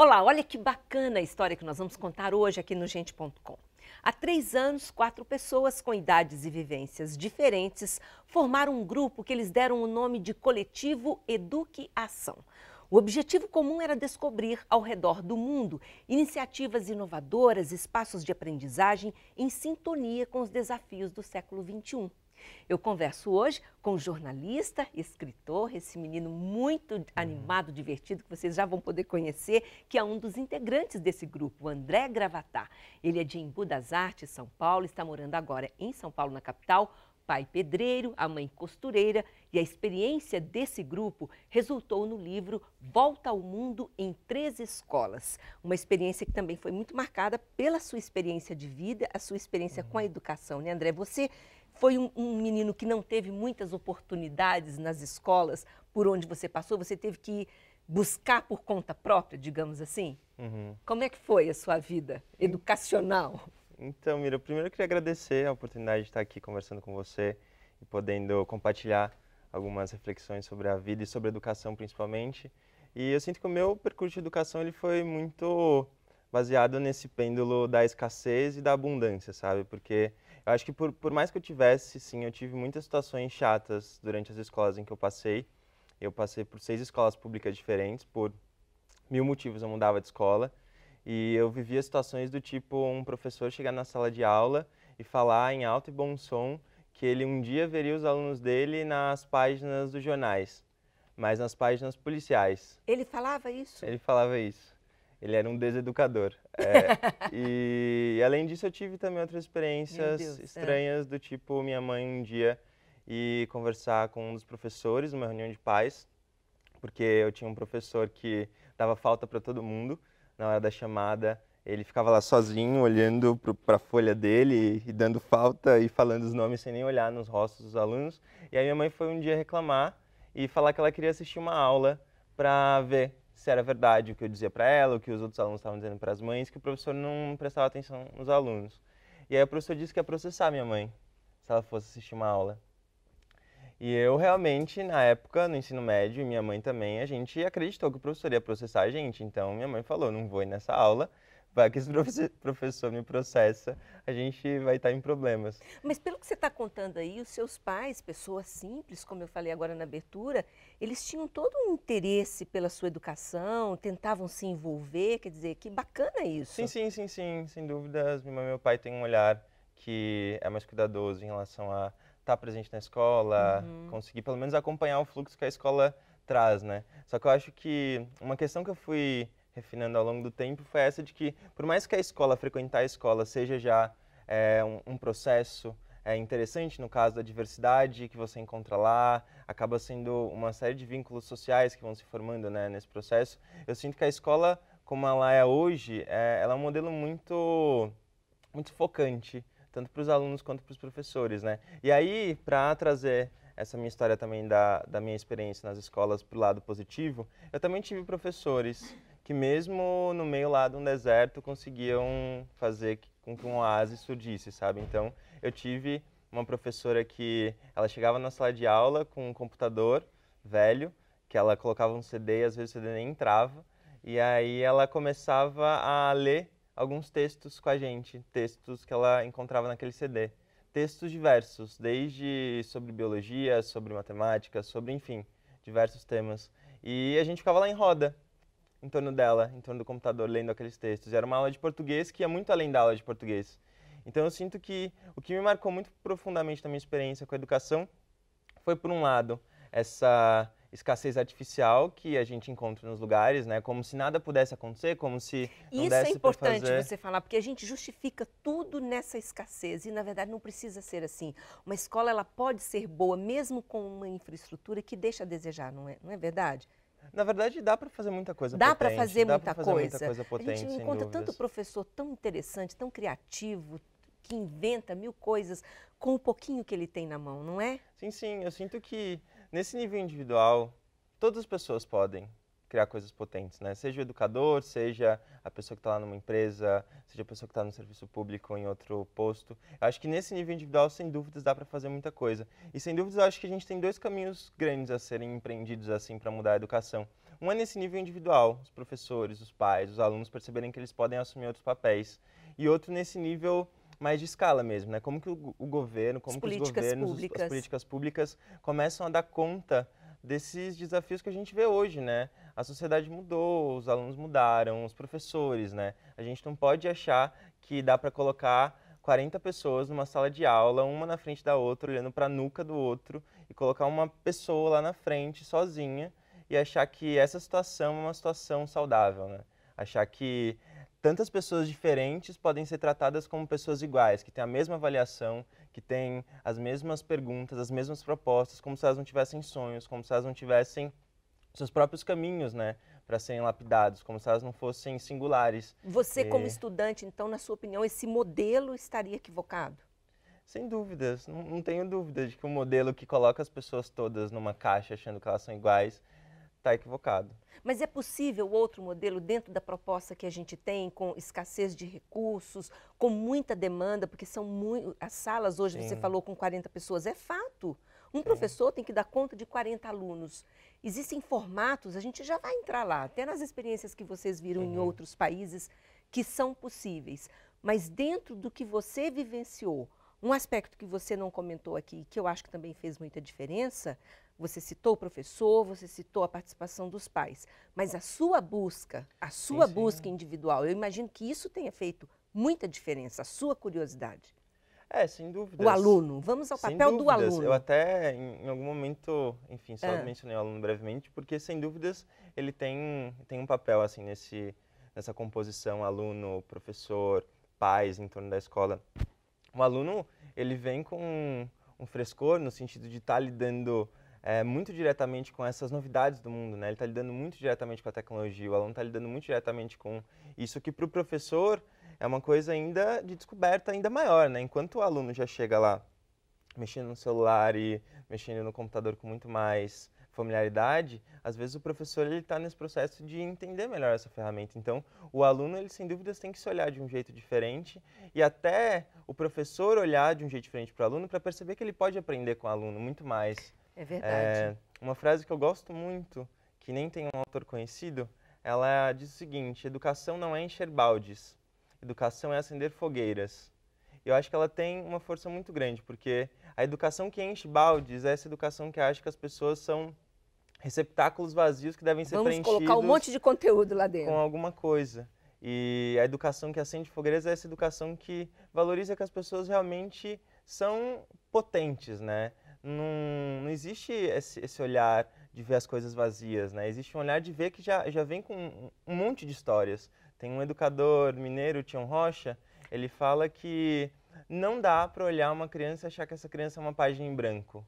Olá, olha que bacana a história que nós vamos contar hoje aqui no Gente.com. Há três anos, quatro pessoas com idades e vivências diferentes formaram um grupo que eles deram o nome de Coletivo Eduque Ação. O objetivo comum era descobrir, ao redor do mundo, iniciativas inovadoras, espaços de aprendizagem em sintonia com os desafios do século XXI. Eu converso hoje com jornalista, escritor, esse menino muito animado, divertido, que vocês já vão poder conhecer, que é um dos integrantes desse grupo, o André Gravatar. Ele é de Embu das Artes, São Paulo, está morando agora em São Paulo, na capital, pai pedreiro, a mãe costureira e a experiência desse grupo resultou no livro Volta ao Mundo em Três Escolas. Uma experiência que também foi muito marcada pela sua experiência de vida, a sua experiência com a uhum. educação, né, André? Você foi um, um, menino que não teve muitas oportunidades nas escolas por onde você passou? Você teve que buscar por conta própria, digamos assim? Uhum. Como é que foi a sua vida educacional? Então, Mira, primeiro eu queria agradecer a oportunidade de estar aqui conversando com você e podendo compartilhar algumas reflexões sobre a vida e sobre a educação principalmente. E eu sinto que o meu percurso de educação ele foi muito baseado nesse pêndulo da escassez e da abundância, sabe? Porque acho que por, por mais que eu tivesse, sim, eu tive muitas situações chatas durante as escolas em que eu passei. Eu passei por seis escolas públicas diferentes, por mil motivos eu mudava de escola. E eu vivia situações do tipo um professor chegar na sala de aula e falar em alto e bom som que ele um dia veria os alunos dele nas páginas dos jornais, mas nas páginas policiais. Ele falava isso? Ele falava isso. Ele era um deseducador. É, e além disso, eu tive também outras experiências é. estranhas, é. do tipo minha mãe um dia ir conversar com um dos professores numa reunião de pais, porque eu tinha um professor que dava falta para todo mundo na hora da chamada. Ele ficava lá sozinho, olhando para a folha dele e dando falta e falando os nomes sem nem olhar nos rostos dos alunos. E aí minha mãe foi um dia reclamar e falar que ela queria assistir uma aula para ver se era verdade o que eu dizia para ela, o que os outros alunos estavam dizendo para as mães, que o professor não prestava atenção nos alunos. E aí o professor disse que ia processar minha mãe, se ela fosse assistir uma aula. E eu realmente, na época, no ensino médio, e minha mãe também, a gente acreditou que o professor ia processar a gente. Então minha mãe falou: não vou ir nessa aula, vai que esse professor me processa, a gente vai estar em problemas. Mas pelo que você está contando aí, os seus pais, pessoas simples, como eu falei agora na abertura, eles tinham todo um interesse pela sua educação, tentavam se envolver, quer dizer, que bacana isso. Sim, sim, sim, sim, sem dúvidas. Minha mãe e meu pai têm um olhar que é mais cuidadoso em relação a estar tá presente na escola, uhum. conseguir pelo menos acompanhar o fluxo que a escola traz, né? Só que eu acho que uma questão que eu fui refinando ao longo do tempo foi essa de que, por mais que a escola, frequentar a escola, seja já é, um, um, processo é, interessante, no caso da diversidade que você encontra lá, acaba sendo uma série de vínculos sociais que vão se formando né, nesse processo. Eu sinto que a escola, como ela é hoje, é, ela é um modelo muito, muito focante, tanto para os alunos quanto para os professores. Né? E aí, para trazer essa minha história também da, da minha experiência nas escolas para o lado positivo, eu também tive professores que mesmo no meio lá de um deserto conseguiam fazer com que um oásis surgisse, sabe? Então eu tive uma professora que ela chegava na sala de aula com um computador velho, que ela colocava um CD e às vezes o CD nem entrava, e aí ela começava a ler alguns textos com a gente, textos que ela encontrava naquele CD. Textos diversos, desde sobre biologia, sobre matemática, sobre, enfim, diversos temas. E a gente ficava lá em roda, em torno dela, em torno do computador, lendo aqueles textos. Era uma aula de português que ia muito além da aula de português. Então eu sinto que o que me marcou muito profundamente na minha experiência com a educação foi, por um lado, essa escassez artificial que a gente encontra nos lugares, né? Como se nada pudesse acontecer, como se não Isso é desse é importante fazer. você falar, porque a gente justifica tudo nessa escassez e na verdade não precisa ser assim. Uma escola ela pode ser boa mesmo com uma infraestrutura que deixa a desejar, não é, não é verdade? Na verdade, dá para fazer muita coisa dá para fazer, dá muita, fazer coisa. muita coisa potente, A gente encontra tanto professor tão interessante, tão criativo, que inventa mil coisas com o pouquinho que ele tem na mão, não é? Sim, sim. Eu sinto que nesse nível individual, todas as pessoas podem criar coisas potentes, né? Seja o educador, seja a pessoa que está lá numa empresa, seja a pessoa que está no serviço público ou em outro posto. Eu acho que nesse nível individual, sem dúvidas, dá para fazer muita coisa. E sem dúvidas, eu acho que a gente tem dois caminhos grandes a serem empreendidos assim para mudar a educação. Um é nesse nível individual, os professores, os pais, os alunos perceberem que eles podem assumir outros papéis. E outro nesse nível mais de escala mesmo, né? Como que o, o governo, como as que os governos, públicas. as políticas públicas começam a dar conta desses desafios que a gente vê hoje, né? a sociedade mudou, os alunos mudaram, os professores, né? A gente não pode achar que dá para colocar 40 pessoas numa sala de aula, uma na frente da outra, olhando para a nuca do outro, e colocar uma pessoa lá na frente, sozinha, e achar que essa situação é uma situação saudável, né? Achar que tantas pessoas diferentes podem ser tratadas como pessoas iguais, que têm a mesma avaliação, que têm as mesmas perguntas, as mesmas propostas, como se elas não tivessem sonhos, como se elas não tivessem seus próprios caminhos, né? Para serem lapidados, como se elas não fossem singulares. Você, como é. estudante, então, na sua opinião, esse modelo estaria equivocado? Sem dúvidas, não, não tenho dúvida de que o um modelo que coloca as pessoas todas numa caixa achando que elas são iguais está equivocado. Mas é possível outro modelo dentro da proposta que a gente tem, com escassez de recursos, com muita demanda, porque são muito. As salas hoje, Sim. você falou com 40 pessoas, é fato. Um é. professor tem que dar conta de 40 alunos. Existem formatos, a gente já vai entrar lá, até nas experiências que vocês viram uhum. em outros países, que são possíveis. Mas dentro do que você vivenciou, um aspecto que você não comentou aqui, que eu acho que também fez muita diferença, você citou o professor, você citou a participação dos pais, mas a sua busca, a sua sim, busca sim. individual, eu imagino que isso tenha feito muita diferença, a sua curiosidade. É, sem dúvida. O aluno. Vamos ao papel do aluno. Eu até, em, algum momento, enfim, só é. mencionei o aluno brevemente, porque, sem dúvidas, ele tem, tem um papel, assim, nesse, nessa composição aluno, professor, pais em torno da escola. O aluno, ele vem com um, um frescor no sentido de estar tá lidando é, muito diretamente com essas novidades do mundo, né? Ele está lidando muito diretamente com a tecnologia, o aluno está lidando muito diretamente com isso que, para o professor é uma coisa ainda de descoberta ainda maior, né? Enquanto o aluno já chega lá mexendo no celular e mexendo no computador com muito mais familiaridade, às vezes o professor ele está nesse processo de entender melhor essa ferramenta. Então, o aluno ele sem dúvidas tem que se olhar de um jeito diferente e até o professor olhar de um jeito diferente para o aluno para perceber que ele pode aprender com o aluno muito mais. É verdade. É, uma frase que eu gosto muito, que nem tem um autor conhecido, ela diz o seguinte: educação não é encher baldes, Educação é acender fogueiras. Eu acho que ela tem uma força muito grande, porque a educação que enche baldes é essa educação que acha que as pessoas são receptáculos vazios que devem ser Vamos preenchidos. Vamos colocar um monte de conteúdo lá dentro. Com alguma coisa. E a educação que acende fogueiras é essa educação que valoriza que as pessoas realmente são potentes, né? Não, não existe esse, esse olhar de ver as coisas vazias, né? Existe um olhar de ver que já, já vem com um monte de histórias. Tem um educador mineiro, Tião Rocha, ele fala que não dá para olhar uma criança e achar que essa criança é uma página em branco.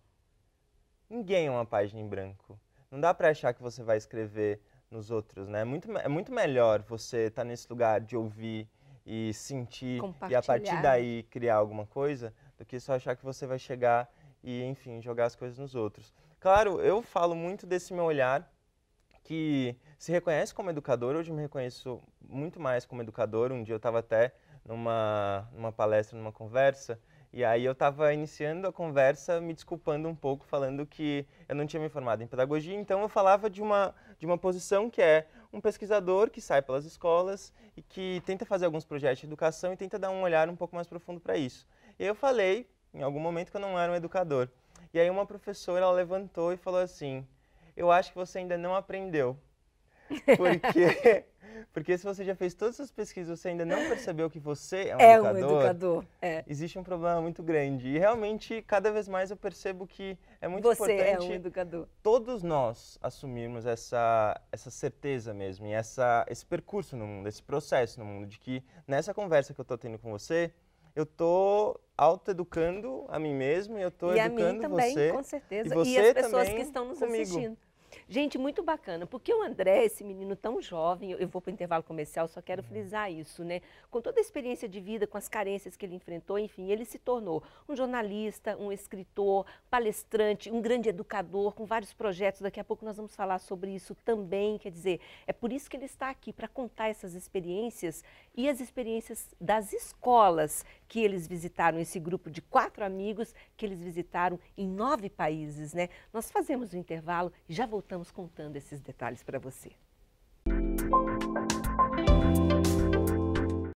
Ninguém é uma página em branco. Não dá para achar que você vai escrever nos outros, né? É muito, é muito melhor você estar tá nesse lugar de ouvir e sentir e a partir daí criar alguma coisa do que só achar que você vai chegar e, enfim, jogar as coisas nos outros. Claro, eu falo muito desse meu olhar que se reconhece como educador. Hoje eu me reconheço muito mais como educador. Um dia eu estava até numa, numa palestra, numa conversa, e aí eu estava iniciando a conversa me desculpando um pouco, falando que eu não tinha me formado em pedagogia, então eu falava de uma, de uma posição que é um pesquisador que sai pelas escolas e que tenta fazer alguns projetos de educação e tenta dar um olhar um pouco mais profundo para isso. E eu falei, em algum momento, que eu não era um educador. E aí uma professora ela levantou e falou assim, eu acho que você ainda não aprendeu. Porque, porque se você já fez todas essas pesquisas você ainda não percebeu que você é um é educador, um educador é. existe um problema muito grande. E realmente, cada vez mais eu percebo que é muito você importante é um educador. todos nós assumirmos essa, essa certeza mesmo, e essa, esse percurso no mundo, esse processo no mundo, de que nessa conversa que eu estou tendo com você, eu tô autoeducando a mim mesmo e eu tô e educando a mim também, você, com certeza. E, você e as pessoas que estão nos comigo. assistindo. Gente, muito bacana, porque o André, esse menino tão jovem, eu vou para o intervalo comercial, só quero uhum. frisar isso, né? Com toda a experiência de vida, com as carências que ele enfrentou, enfim, ele se tornou um jornalista, um escritor, palestrante, um grande educador, com vários projetos. Daqui a pouco nós vamos falar sobre isso também. Quer dizer, é por isso que ele está aqui, para contar essas experiências e as experiências das escolas que eles visitaram, esse grupo de quatro amigos que eles visitaram em nove países, né? Nós fazemos o um intervalo e já voltamos contando esses detalhes para você.